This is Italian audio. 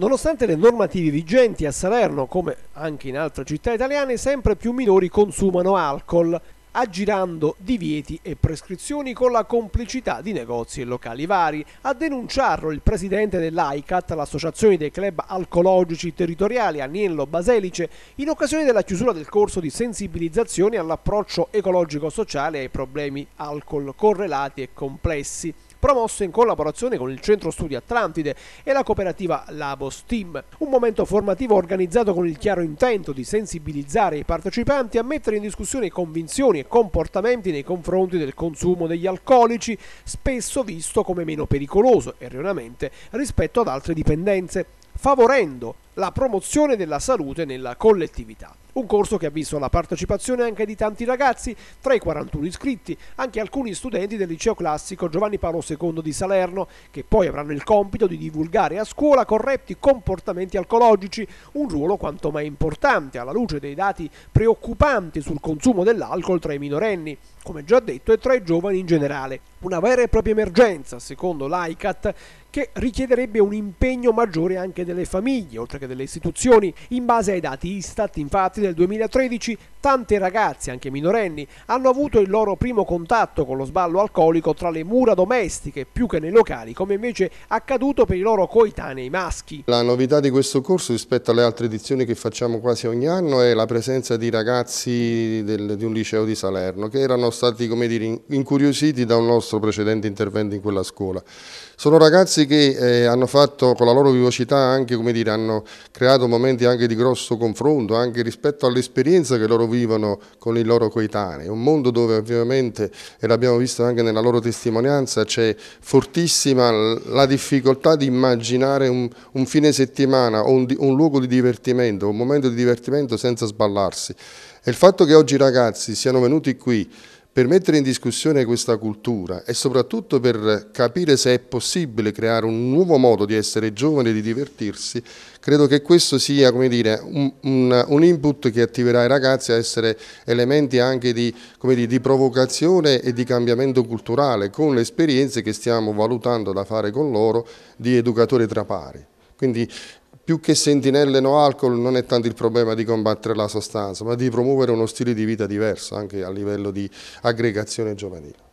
Nonostante le normative vigenti a Salerno, come anche in altre città italiane, sempre più minori consumano alcol aggirando divieti e prescrizioni con la complicità di negozi e locali vari. A denunciarlo il presidente dell'AICAT, l'associazione dei club alcologici territoriali Aniello Baselice, in occasione della chiusura del corso di sensibilizzazione all'approccio ecologico-sociale ai problemi alcol correlati e complessi promosso in collaborazione con il Centro Studi Atlantide e la cooperativa Labos Team. Un momento formativo organizzato con il chiaro intento di sensibilizzare i partecipanti a mettere in discussione convinzioni e comportamenti nei confronti del consumo degli alcolici, spesso visto come meno pericoloso, erroneamente, rispetto ad altre dipendenze, favorendo la promozione della salute nella collettività. Un corso che ha visto la partecipazione anche di tanti ragazzi, tra i 41 iscritti, anche alcuni studenti del liceo classico Giovanni Paolo II di Salerno, che poi avranno il compito di divulgare a scuola corretti comportamenti alcologici, un ruolo quanto mai importante alla luce dei dati preoccupanti sul consumo dell'alcol tra i minorenni, come già detto, e tra i giovani in generale. Una vera e propria emergenza, secondo l'ICAT, che richiederebbe un impegno maggiore anche delle famiglie, oltre che delle istituzioni in base ai dati Istat infatti nel 2013 Tante ragazze, anche minorenni, hanno avuto il loro primo contatto con lo sballo alcolico tra le mura domestiche più che nei locali, come invece accaduto per i loro coetanei maschi. La novità di questo corso rispetto alle altre edizioni che facciamo quasi ogni anno è la presenza di ragazzi del, di un liceo di Salerno che erano stati come dire, incuriositi da un nostro precedente intervento in quella scuola. Sono ragazzi che eh, hanno fatto con la loro vivacità anche, come dire, hanno creato momenti anche di grosso confronto, anche rispetto all'esperienza che loro vivono con i loro coetanei, un mondo dove ovviamente, e l'abbiamo visto anche nella loro testimonianza, c'è fortissima la difficoltà di immaginare un, un fine settimana o un, un luogo di divertimento, un momento di divertimento senza sballarsi. E il fatto che oggi i ragazzi siano venuti qui per mettere in discussione questa cultura e soprattutto per capire se è possibile creare un nuovo modo di essere giovani e di divertirsi, credo che questo sia dire, un, un, un, input che attiverà i ragazzi a essere elementi anche di, dire, di provocazione e di cambiamento culturale con le esperienze che stiamo valutando da fare con loro di educatori tra pari. Quindi più che sentinelle no alcol non è tanto il problema di combattere la sostanza, ma di promuovere uno stile di vita diverso anche a livello di aggregazione giovanile.